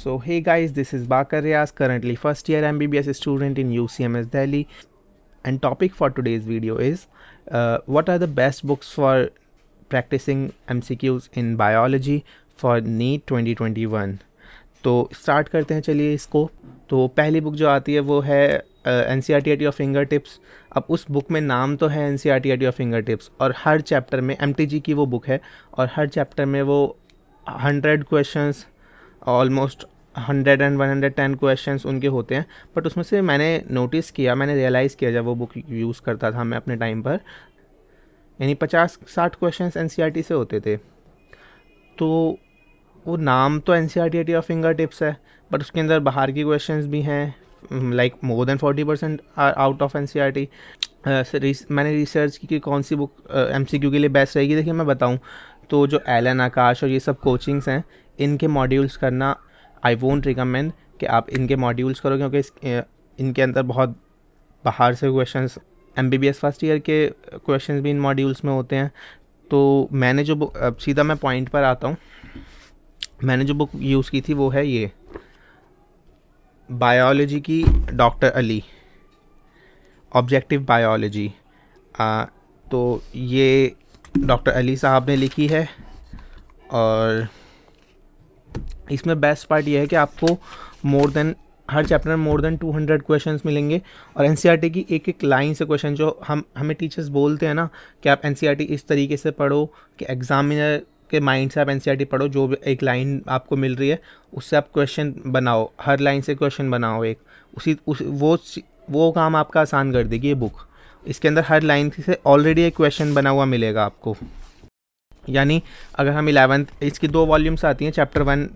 So hey guys, this is Bakar Riaz, currently first year MBBS student in UCMS Delhi and topic for today's video is uh, what are the best books for practicing MCQs in biology for NEET 2021 तो start करते हैं चलिए इसको तो पहली book जो आती है वो है N C R T R fingertips अब उस बुक में नाम तो है N C R T R fingertips और हर चैप्टर में एम टी जी की वो बुक है और हर चैप्टर में वो hundred questions almost hundred and one hundred ten question उनके होते हैं बट उसमें से मैंने नोटिस किया मैंने रियलाइज़ किया जब वो बुक यूज़ करता था मैं अपने टाइम पर यानी पचास साठ क्वेश्चन एन e से होते थे तो वो नाम तो N C of fingertips है बट उसके अंदर बाहर के क्वेश्चन भी हैं like more than forty percent out of N C मैंने रिसर्च की कि कौन सी बुक एम क्यू के लिए बेस्ट रहेगी देखिए मैं बताऊँ तो जो एलन आकाश और ये सब कोचिंग्स हैं इनके मॉड्यूल्स करना आई वोंट रिकमेंड कि आप इनके मॉड्यूल्स करो क्योंकि इनके अंदर बहुत बाहर से question M B B S first year के क्वेश्चन भी इन मॉड्यूल्स में होते हैं तो मैंने जो बुक अब सीधा मैं पॉइंट पर आता हूँ मैंने जो बुक यूज़ की थी वो है ये बायोलॉजी की डॉक्टर अली ऑब्जेक्टिव बायोलॉजी तो ये डॉक्टर अली साहब ने लिखी है और इसमें बेस्ट पार्ट यह है कि आपको मोर देन हर चैप्टर में मोर देन 200 क्वेश्चंस मिलेंगे और एन e की एक एक लाइन से क्वेश्चन जो हम हमें टीचर्स बोलते हैं ना कि आप एन e इस तरीके से पढ़ो कि एग्जामिनर के माइंड से आप एन e पढ़ो जो एक लाइन आपको मिल रही है उससे आप क्वेश्चन बनाओ हर लाइन से क्वेश्चन बनाओ एक उसी उस वो वो काम आपका आसान कर देगी ये बुक इसके अंदर हर लाइन से ऑलरेडी एक क्वेश्चन बना हुआ मिलेगा आपको यानी अगर हम इलेवंथ इसकी दो वॉल्यूम्स आती हैं chapter one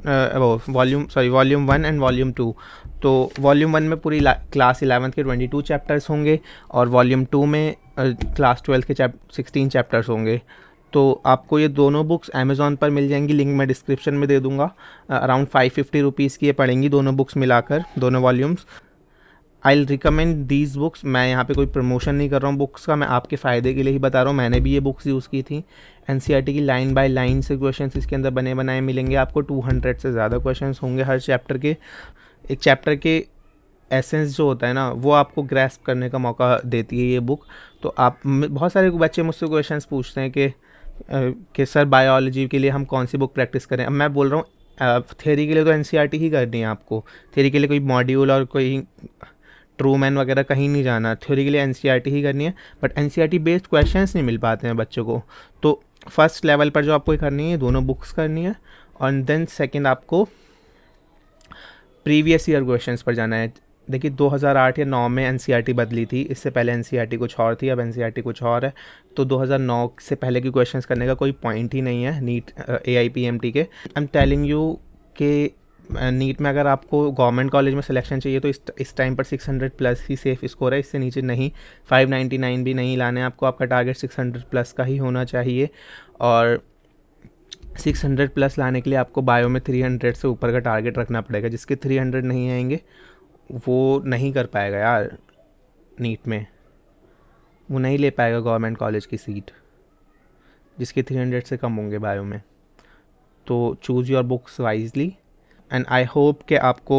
volume sorry volume one and volume two तो वॉल्यूम वन में पूरी क्लास इलेवंथ के ट्वेंटी टू चैप्टर्स होंगे और वॉल्यूम टू में क्लास ट्वेल्थ के चैप सिक्सटीन चैप्टर्स होंगे तो आपको ये दोनों बुक्स अमेज़ोन पर मिल जाएंगी लिंक मैं डिस्क्रिप्शन में दे दूँगा अराउंड फाइव फिफ्टी रुपीज़ की ये पड़ेंगी दोनों बुक्स मिलाकर दोनों volumes I recommend these books मैं यहाँ पे कोई प्रमोशन नहीं कर रहा हूँ बुक्स का मैं आपके फ़ायदे के लिए ही बता रहा हूँ मैंने भी ये बुक्स यूज़ की थी एन e की लाइन बाय लाइन से क्वेश्चन इसके अंदर बने बनाए मिलेंगे आपको टू हंड्रेड से ज़्यादा क्वेश्चन होंगे हर चैप्टर के एक चैप्टर के एसेंस जो होता है ना वो आपको ग्रेस्प करने का मौका देती है ये बुक तो आप बहुत सारे बच्चे मुझसे क्वेश्चंस पूछते हैं कि कि सर बायोलॉजी के लिए हम कौन सी बुक प्रैक्टिस करें अब मैं बोल रहा हूँ थेरी के लिए तो एन e ही करनी है आपको थेरी के लिए कोई मॉड्यूल और कोई ट्रू मैन वगैरह कहीं नहीं जाना थ्योरी के लिए एन e ही करनी है बट एन बेस्ड क्वेश्चन नहीं मिल पाते हैं बच्चों को तो फर्स्ट लेवल पर जो आपको करनी है दोनों बुक्स करनी है और देन सेकेंड आपको प्रीवियस ईयर क्वेश्चंस पर जाना है देखिए 2008 या 9 में एन e बदली थी इससे पहले एन e कुछ और थी अब एन कुछ और है तो 2009 से पहले के क्वेश्चंस करने का कोई पॉइंट ही नहीं है NEET A I P M T के आई एम टेलिंग यू के नीट में अगर आपको गवर्नमेंट कॉलेज में सिलेक्शन चाहिए तो इस टाइम पर 600 प्लस ही सेफ स्कोर है इससे नीचे नहीं 599 भी नहीं लाने आपको आपका टारगेट 600 प्लस का ही होना चाहिए और 600 प्लस लाने के लिए आपको बायो में 300 से ऊपर का टारगेट रखना पड़ेगा जिसके 300 नहीं आएंगे वो नहीं कर पाएगा यार नीट में वो नहीं ले पाएगा गवर्नमेंट कॉलेज की सीट जिसके 300 से कम होंगे बायो में तो choose your books wisely and I hope कि आपको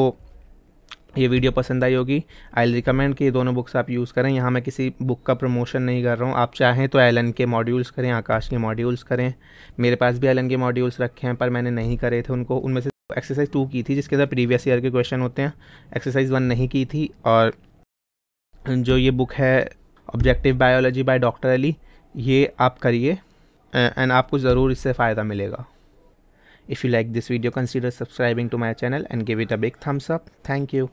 ये वीडियो पसंद आई होगी आई रिकमेंड कि ये दोनों बुक्स आप यूज़ करें यहाँ मैं किसी बुक का प्रमोशन नहीं कर रहा हूँ आप चाहें तो एलन के मॉड्यूल्स करें आकाश के मॉड्यूल्स करें मेरे पास भी एलन के मॉड्यूल्स रखे हैं पर मैंने नहीं करे थे उनको उनमें से एक्सरसाइज टू की थी जिसके अंदर प्रीवियस ईयर के क्वेश्चन होते हैं एक्सरसाइज वन नहीं की थी और जो ये बुक है objective biology by doctor Ali ये आप करिए एंड आपको ज़रूर इससे फ़ायदा मिलेगा If you like this video consider subscribing to my channel and give it a big thumbs up. Thank you.